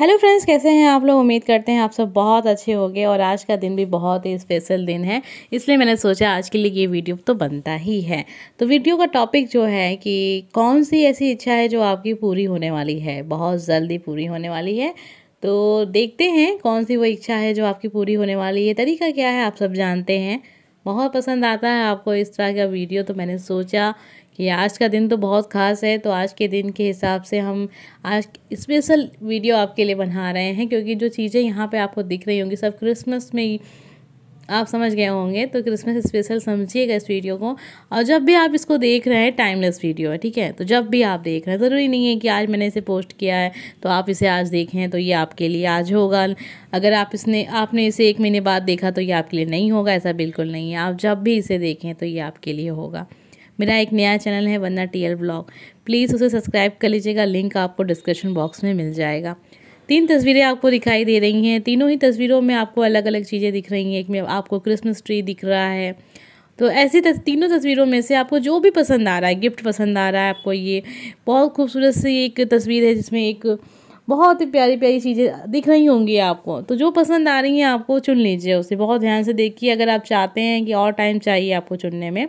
hello friends कैसे हैं आप लोग उम्मीद करते हैं आप सब बहुत अच्छे होंगे और आज का दिन भी बहुत ही स्पेशल दिन है इसलिए मैंने सोचा आज के लिए ये वीडियो तो बनता ही है तो वीडियो का टॉपिक जो है कि कौन सी ऐसी इच्छा है जो आपकी पूरी होने वाली है बहुत जल्दी पूरी होने वाली है तो देखते हैं कौन सी वो इच्छा है जो आपकी पूरी होने वाली है तरीका क्या है आप सब जानते हैं बहुत पसंद आता है आपको इस तरह का वीडियो तो मैंने सोचा कि आज का दिन तो बहुत ख़ास है तो आज के दिन के हिसाब से हम आज स्पेशल वीडियो आपके लिए बना रहे हैं क्योंकि जो चीज़ें यहाँ पे आपको दिख रही होंगी सब क्रिसमस में ही आप समझ गए होंगे तो क्रिसमस स्पेशल समझिएगा इस वीडियो को और जब भी आप इसको देख रहे हैं टाइमलेस वीडियो है ठीक है तो जब भी आप देख रहे हैं ज़रूरी नहीं है कि आज मैंने इसे पोस्ट किया है तो आप इसे आज देखें तो ये आपके लिए आज होगा अगर आप इसने आपने इसे एक महीने बाद देखा तो ये आपके लिए नहीं होगा ऐसा बिल्कुल नहीं है आप जब भी इसे देखें तो ये आपके लिए होगा मेरा एक नया चैनल है Vandana T L blog please उसे सब्सक्राइब कर लीजिएगा लिंक आपको डिस्क्रिप्शन बॉक्स में मिल जाएगा तीन तस्वीरें आपको दिखाई दे रही हैं तीनों ही तस्वीरों में आपको अलग अलग चीज़ें दिख रही हैं एक में आपको क्रिसमस ट्री दिख रहा है तो ऐसी तस, तीनों तस्वीरों में से आपको जो भी पसंद आ रहा है गिफ्ट पसंद आ रहा है आपको ये बहुत खूबसूरत सी एक तस्वीर है जिसमें एक बहुत ही प्यारी प्यारी चीज़ें दिख रही होंगी आपको तो जो पसंद आ रही हैं आपको चुन लीजिए उसे बहुत ध्यान से देखिए अगर आप चाहते हैं कि और टाइम चाहिए आपको चुनने में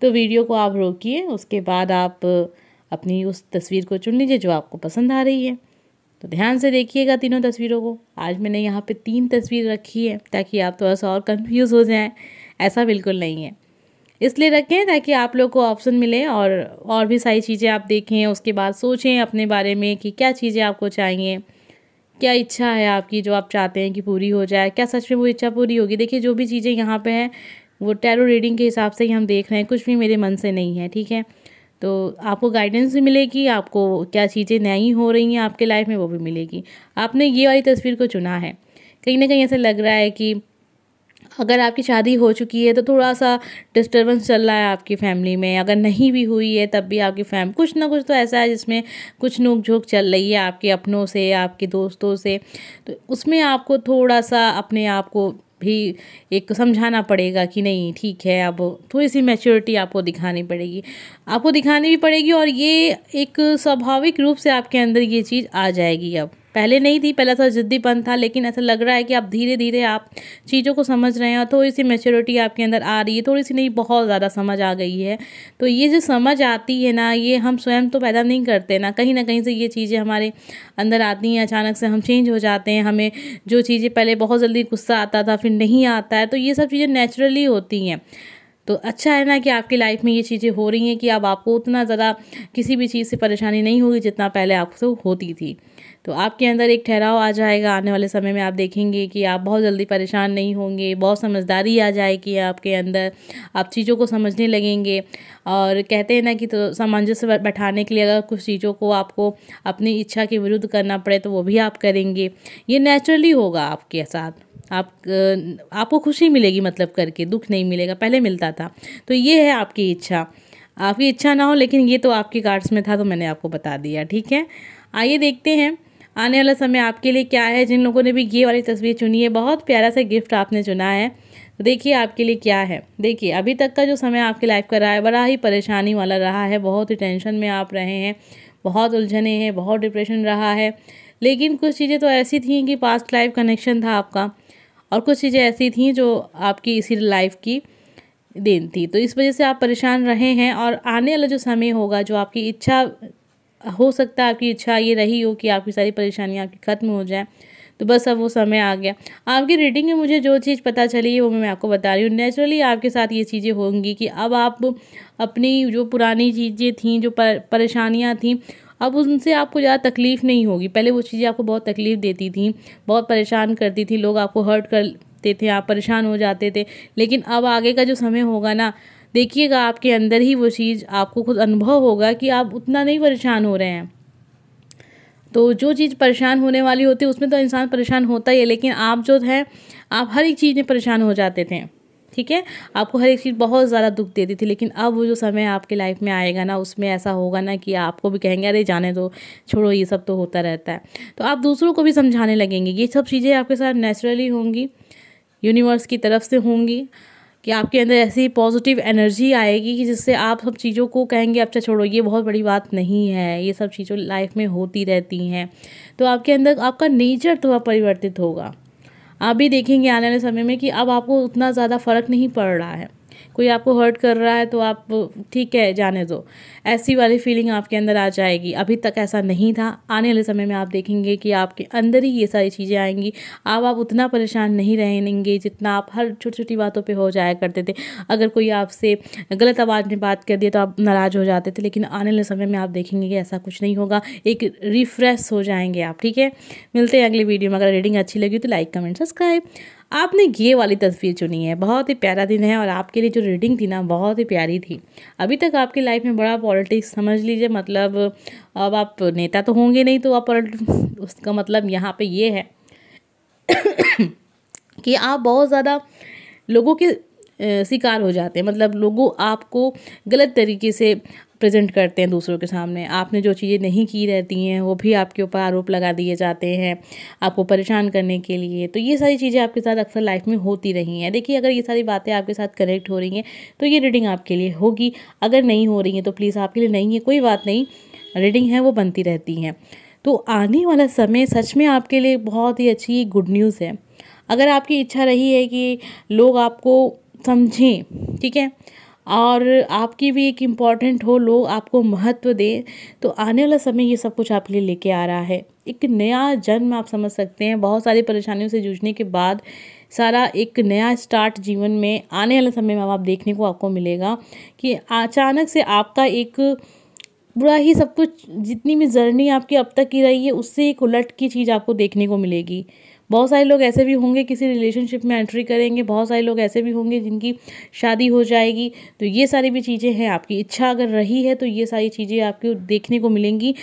तो वीडियो को आप रोकिए उसके बाद आप अपनी उस तस्वीर को चुन लीजिए जो आपको पसंद आ रही है तो ध्यान से देखिएगा तीनों तस्वीरों को आज मैंने यहाँ पे तीन तस्वीर रखी है ताकि आप थोड़ा सा और कंफ्यूज हो जाएं ऐसा बिल्कुल नहीं है इसलिए रखें ताकि आप लोग को ऑप्शन मिले और और भी सारी चीज़ें आप देखें उसके बाद सोचें अपने बारे में कि क्या चीज़ें आपको चाहिए क्या इच्छा है आपकी जो आप चाहते हैं कि पूरी हो जाए क्या सच में वो इच्छा पूरी होगी देखिए जो भी चीज़ें यहाँ पे हैं वो टैरो रीडिंग के हिसाब से ही हम देख रहे हैं कुछ भी मेरे मन से नहीं है ठीक है तो आपको गाइडेंस भी मिलेगी आपको क्या चीज़ें नई हो रही हैं आपके लाइफ में वो भी मिलेगी आपने ये वाली तस्वीर को चुना है कहीं ना कहीं ऐसा लग रहा है कि अगर आपकी शादी हो चुकी है तो थोड़ा सा डिस्टरबेंस चल रहा है आपकी फैमिली में अगर नहीं भी हुई है तब भी आपकी फैम कुछ ना कुछ तो ऐसा है जिसमें कुछ नोक झोंक चल रही है आपके अपनों से आपके दोस्तों से तो उसमें आपको थोड़ा सा अपने आप को भी एक समझाना पड़ेगा कि नहीं ठीक है अब थोड़ी सी मैच्योरिटी आपको दिखानी पड़ेगी आपको दिखानी भी पड़ेगी और ये एक स्वाभाविक रूप से आपके अंदर ये चीज़ आ जाएगी अब पहले नहीं थी पहले थोड़ा जिद्दीपन था लेकिन ऐसा लग रहा है कि आप धीरे धीरे आप चीज़ों को समझ रहे हैं और थोड़ी सी मेच्योरिटी आपके अंदर आ रही है थोड़ी सी नहीं बहुत ज़्यादा समझ आ गई है तो ये जो समझ आती है ना ये हम स्वयं तो पैदा नहीं करते ना कहीं ना कहीं से ये चीज़ें हमारे अंदर आती हैं अचानक से हम चेंज हो जाते हैं हमें जो चीज़ें पहले बहुत जल्दी गुस्सा आता था फिर नहीं आता है तो ये सब चीज़ें नेचुरली होती हैं तो अच्छा है ना कि आपकी लाइफ में ये चीज़ें हो रही हैं कि अब आपको उतना ज़्यादा किसी भी चीज़ से परेशानी नहीं होगी जितना पहले आपसे होती थी तो आपके अंदर एक ठहराव आ जाएगा आने वाले समय में आप देखेंगे कि आप बहुत जल्दी परेशान नहीं होंगे बहुत समझदारी आ जाएगी आपके अंदर आप चीज़ों को समझने लगेंगे और कहते हैं ना कि तो सामंजस्य बैठाने के लिए अगर कुछ चीज़ों को आपको अपनी इच्छा के विरुद्ध करना पड़े तो वो भी आप करेंगे ये नेचुरली होगा आपके साथ आप आपको खुशी मिलेगी मतलब करके दुख नहीं मिलेगा पहले मिलता था तो ये है आपकी इच्छा आपकी इच्छा ना हो लेकिन ये तो आपके कार्ड्स में था तो मैंने आपको बता दिया ठीक है आइए देखते हैं आने वाला समय आपके लिए क्या है जिन लोगों ने भी ये वाली तस्वीर चुनी है बहुत प्यारा सा गिफ्ट आपने चुना है तो देखिए आपके लिए क्या है देखिए अभी तक का जो समय आपकी लाइफ का रहा है बड़ा ही परेशानी वाला रहा है बहुत ही टेंशन में आप रहे हैं बहुत उलझने हैं बहुत डिप्रेशन रहा है लेकिन कुछ चीज़ें तो ऐसी थी कि पास्ट लाइफ कनेक्शन था आपका और कुछ चीज़ें ऐसी थी जो आपकी इसी लाइफ की देन थी तो इस वजह से आप परेशान रहे हैं और आने वाला जो समय होगा जो आपकी इच्छा हो सकता है आपकी इच्छा ये रही हो कि आपकी सारी परेशानियाँ आपकी ख़त्म हो जाएँ तो बस अब वो समय आ गया आपकी रीडिंग में मुझे जो चीज़ पता चली है वो मैं आपको बता रही हूँ नेचुरली आपके साथ ये चीज़ें होंगी कि अब आप अपनी जो पुरानी चीज़ें थी जो पर, परेशानियाँ थीं अब उनसे आपको ज़्यादा तकलीफ़ नहीं होगी पहले वो चीज़ें आपको बहुत तकलीफ़ देती थी बहुत परेशान करती थी लोग आपको हर्ट कर सोचते थे आप परेशान हो जाते थे लेकिन अब आगे का जो समय होगा ना देखिएगा आपके अंदर ही वो चीज़ आपको खुद अनुभव होगा कि आप उतना नहीं परेशान हो रहे हैं तो जो चीज़ परेशान होने वाली होती है उसमें तो इंसान परेशान होता ही है लेकिन आप जो है आप हर एक चीज़ में परेशान हो जाते थे ठीक है आपको हर एक चीज़ बहुत ज़्यादा दुख देती थी लेकिन अब वो जो समय आपके लाइफ में आएगा ना उसमें ऐसा होगा ना कि आपको भी कहेंगे अरे जाने दो छोड़ो ये सब तो होता रहता है तो आप दूसरों को भी समझाने लगेंगे ये सब चीज़ें आपके साथ नेचुरली होंगी यूनिवर्स की तरफ से होंगी कि आपके अंदर ऐसी पॉजिटिव एनर्जी आएगी कि जिससे आप सब चीज़ों को कहेंगे अच्छा छोड़ो ये बहुत बड़ी बात नहीं है ये सब चीज़ों लाइफ में होती रहती हैं तो आपके अंदर आपका नेचर थोड़ा परिवर्तित होगा आप भी देखेंगे आने वाले समय में कि अब आपको उतना ज़्यादा फ़र्क नहीं पड़ रहा है कोई आपको हर्ट कर रहा है तो आप ठीक है जाने दो ऐसी वाली फीलिंग आपके अंदर आ जाएगी अभी तक ऐसा नहीं था आने वाले समय में आप देखेंगे कि आपके अंदर ही ये सारी चीज़ें आएंगी अब आप उतना परेशान नहीं रहेंगे जितना आप हर छोटी छोटी बातों पर हो जाया करते थे अगर कोई आपसे गलत आवाज़ में बात कर दिया तो आप नाराज़ हो जाते थे लेकिन आने वाले समय में आप देखेंगे कि ऐसा कुछ नहीं होगा एक रिफ्रेश हो जाएंगे आप ठीक है मिलते हैं अगले वीडियो में अगर रीडिंग अच्छी लगी तो लाइक कमेंट सब्सक्राइब आपने ये वाली तस्वीर चुनी है बहुत ही प्यारा दिन है और आपके लिए जो रीडिंग थी ना बहुत ही प्यारी थी अभी तक आपकी लाइफ में बड़ा पॉलिटिक्स समझ लीजिए मतलब अब आप नेता तो होंगे नहीं तो आप उसका मतलब यहाँ पे ये है कि आप बहुत ज़्यादा लोगों के शिकार हो जाते हैं मतलब लोगों आपको गलत तरीके से प्रेजेंट करते हैं दूसरों के सामने आपने जो चीज़ें नहीं की रहती हैं वो भी आपके ऊपर आरोप लगा दिए जाते हैं आपको परेशान करने के लिए तो ये सारी चीज़ें आपके साथ अक्सर लाइफ में होती रही हैं देखिए अगर ये सारी बातें आपके साथ कनेक्ट हो रही हैं तो ये रीडिंग आपके लिए होगी अगर नहीं हो रही हैं तो प्लीज़ आपके लिए नहीं है कोई बात नहीं रीडिंग है वो बनती रहती हैं तो आने वाला समय सच में आपके लिए बहुत ही अच्छी गुड न्यूज़ है अगर आपकी इच्छा रही है कि लोग आपको समझें ठीक है और आपकी भी एक इम्पॉर्टेंट हो लोग आपको महत्व दें तो आने वाला समय ये सब कुछ आपके लिए लेके आ रहा है एक नया जन्म आप समझ सकते हैं बहुत सारी परेशानियों से जूझने के बाद सारा एक नया स्टार्ट जीवन में आने वाले समय में आप देखने को आपको मिलेगा कि अचानक से आपका एक बुरा ही सब कुछ जितनी भी जर्नी आपकी अब तक की रही है उससे एक उलट की चीज़ आपको देखने को मिलेगी बहुत सारे लोग ऐसे भी होंगे किसी रिलेशनशिप में एंट्री करेंगे बहुत सारे लोग ऐसे भी होंगे जिनकी शादी हो जाएगी तो ये सारी भी चीज़ें हैं आपकी इच्छा अगर रही है तो ये सारी चीज़ें आपको देखने को मिलेंगी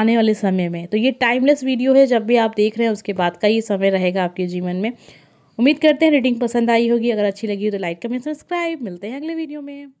आने वाले समय में तो ये टाइमलेस वीडियो है जब भी आप देख रहे हैं उसके बाद का ये समय रहेगा आपके जीवन में उम्मीद करते हैं रीडिंग पसंद आई होगी अगर अच्छी लगी हो तो लाइक कमेंट सब्सक्राइब मिलते हैं अगले वीडियो में